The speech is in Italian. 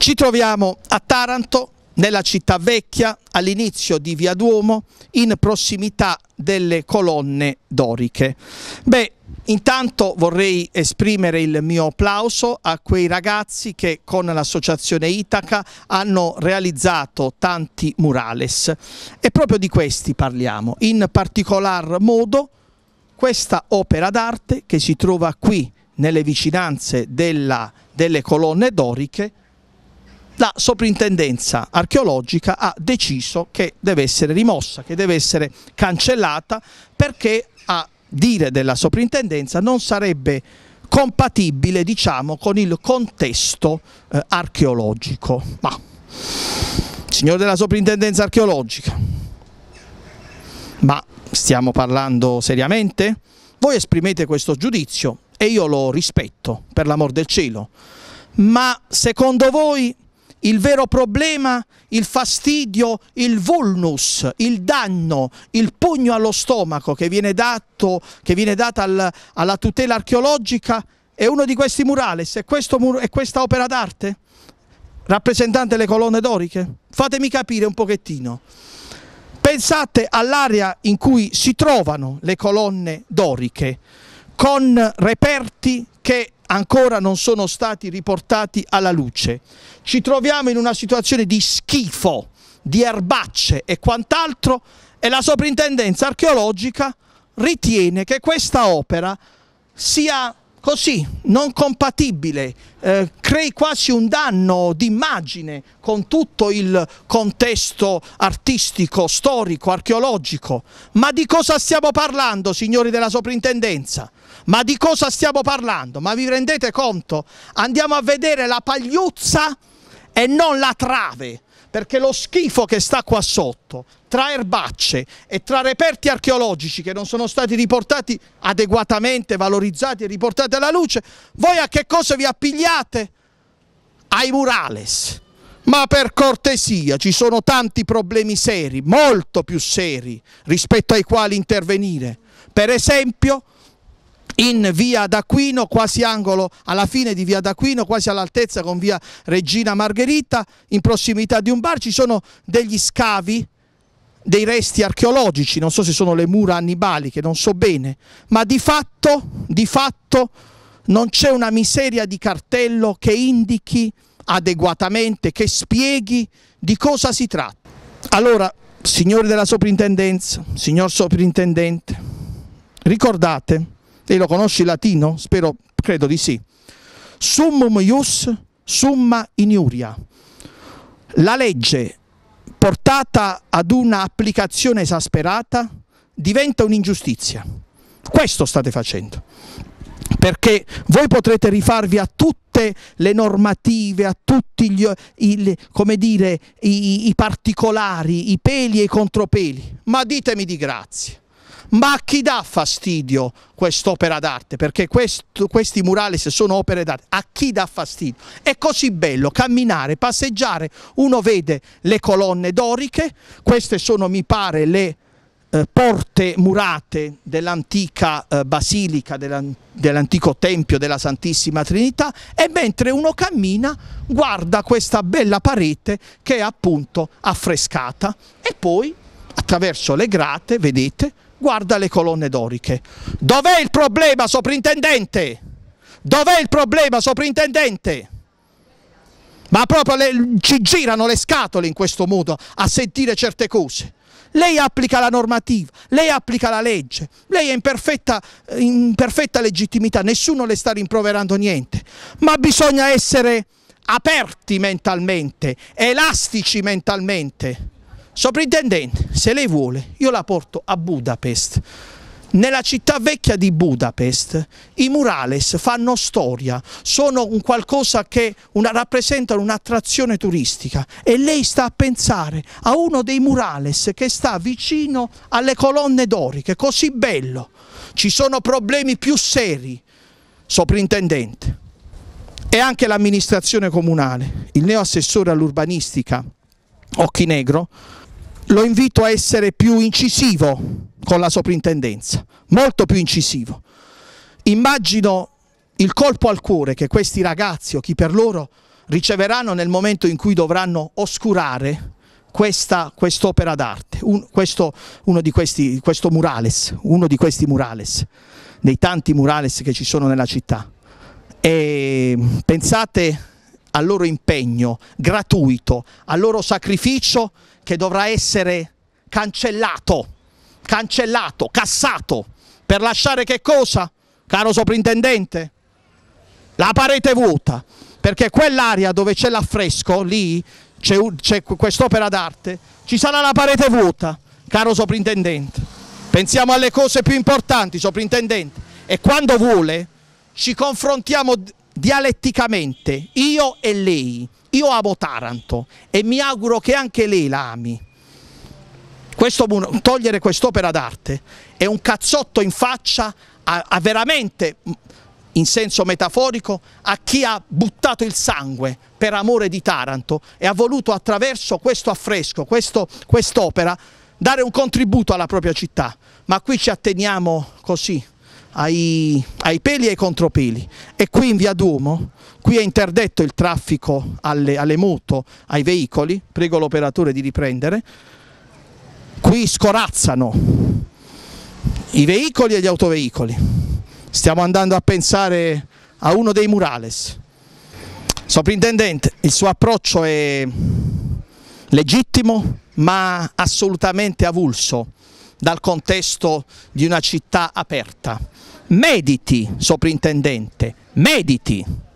Ci troviamo a Taranto, nella città vecchia, all'inizio di Via Duomo, in prossimità delle colonne doriche. Beh, Intanto vorrei esprimere il mio applauso a quei ragazzi che con l'associazione Itaca hanno realizzato tanti murales e proprio di questi parliamo, in particolar modo questa opera d'arte che si trova qui nelle vicinanze della, delle colonne doriche la soprintendenza archeologica ha deciso che deve essere rimossa, che deve essere cancellata perché a dire della soprintendenza non sarebbe compatibile diciamo, con il contesto eh, archeologico. Ma, signore della soprintendenza archeologica, ma stiamo parlando seriamente? Voi esprimete questo giudizio e io lo rispetto, per l'amor del cielo, ma secondo voi il vero problema, il fastidio, il vulnus, il danno, il pugno allo stomaco che viene dato, che viene data al, alla tutela archeologica è uno di questi murales, è, questo, è questa opera d'arte rappresentante le colonne doriche? Fatemi capire un pochettino. Pensate all'area in cui si trovano le colonne doriche, con reperti che ancora non sono stati riportati alla luce. Ci troviamo in una situazione di schifo, di erbacce e quant'altro e la soprintendenza archeologica ritiene che questa opera sia così, non compatibile, eh, crei quasi un danno d'immagine con tutto il contesto artistico, storico, archeologico. Ma di cosa stiamo parlando, signori della soprintendenza? Ma di cosa stiamo parlando? Ma vi rendete conto? Andiamo a vedere la pagliuzza e non la trave perché lo schifo che sta qua sotto, tra erbacce e tra reperti archeologici che non sono stati riportati adeguatamente, valorizzati e riportati alla luce, voi a che cosa vi appigliate? Ai murales. Ma per cortesia, ci sono tanti problemi seri, molto più seri, rispetto ai quali intervenire. Per esempio in via d'Aquino, quasi angolo alla fine di via d'Aquino, quasi all'altezza con via Regina Margherita, in prossimità di un bar ci sono degli scavi dei resti archeologici, non so se sono le mura annibaliche, non so bene, ma di fatto, di fatto non c'è una miseria di cartello che indichi adeguatamente, che spieghi di cosa si tratta. Allora, signori della soprintendenza, signor soprintendente, ricordate lei lo conosce il latino? Spero, credo di sì. Summum ius, summa iniuria. La legge portata ad un'applicazione esasperata diventa un'ingiustizia. Questo state facendo. Perché voi potrete rifarvi a tutte le normative, a tutti gli, il, dire, i, i particolari, i peli e i contropeli, ma ditemi di grazie. Ma a chi dà fastidio quest'opera d'arte? Perché questo, questi murales sono opere d'arte. A chi dà fastidio? È così bello camminare, passeggiare. Uno vede le colonne doriche, queste sono mi pare le eh, porte murate dell'antica eh, basilica, dell'antico tempio della Santissima Trinità e mentre uno cammina guarda questa bella parete che è appunto affrescata e poi attraverso le grate, vedete, guarda le colonne doriche. Dov'è il problema, soprintendente? Dov'è il problema, soprintendente? Ma proprio le, ci girano le scatole in questo modo a sentire certe cose. Lei applica la normativa, lei applica la legge, lei è in perfetta, in perfetta legittimità, nessuno le sta rimproverando niente, ma bisogna essere aperti mentalmente, elastici mentalmente. Soprintendente, se lei vuole, io la porto a Budapest. Nella città vecchia di Budapest i murales fanno storia, sono un qualcosa che una, rappresentano un'attrazione turistica e lei sta a pensare a uno dei murales che sta vicino alle colonne doriche, così bello. Ci sono problemi più seri, soprintendente, e anche l'amministrazione comunale, il neoassessore all'urbanistica Occhi Negro lo invito a essere più incisivo con la soprintendenza, molto più incisivo. Immagino il colpo al cuore che questi ragazzi o chi per loro riceveranno nel momento in cui dovranno oscurare questa quest'opera d'arte, un, questo, uno di questi, questo murales, uno di questi murales, dei tanti murales che ci sono nella città. E pensate al loro impegno gratuito, al loro sacrificio che dovrà essere cancellato, cancellato, cassato, per lasciare che cosa, caro soprintendente? La parete vuota, perché quell'area dove c'è l'affresco, lì c'è quest'opera d'arte, ci sarà la parete vuota, caro soprintendente. Pensiamo alle cose più importanti, soprintendente, e quando vuole ci confrontiamo dialetticamente io e lei, io amo Taranto e mi auguro che anche lei la ami. Questo, togliere quest'opera d'arte è un cazzotto in faccia a, a veramente, in senso metaforico, a chi ha buttato il sangue per amore di Taranto e ha voluto attraverso questo affresco, quest'opera, quest dare un contributo alla propria città. Ma qui ci atteniamo così, ai, ai, peli e ai contropeli e qui in via Duomo, qui è interdetto il traffico alle, alle moto, ai veicoli, prego l'operatore di riprendere, qui scorazzano i veicoli e gli autoveicoli, stiamo andando a pensare a uno dei murales. Soprintendente, il suo approccio è legittimo ma assolutamente avulso dal contesto di una città aperta. Mediti, soprintendente, mediti.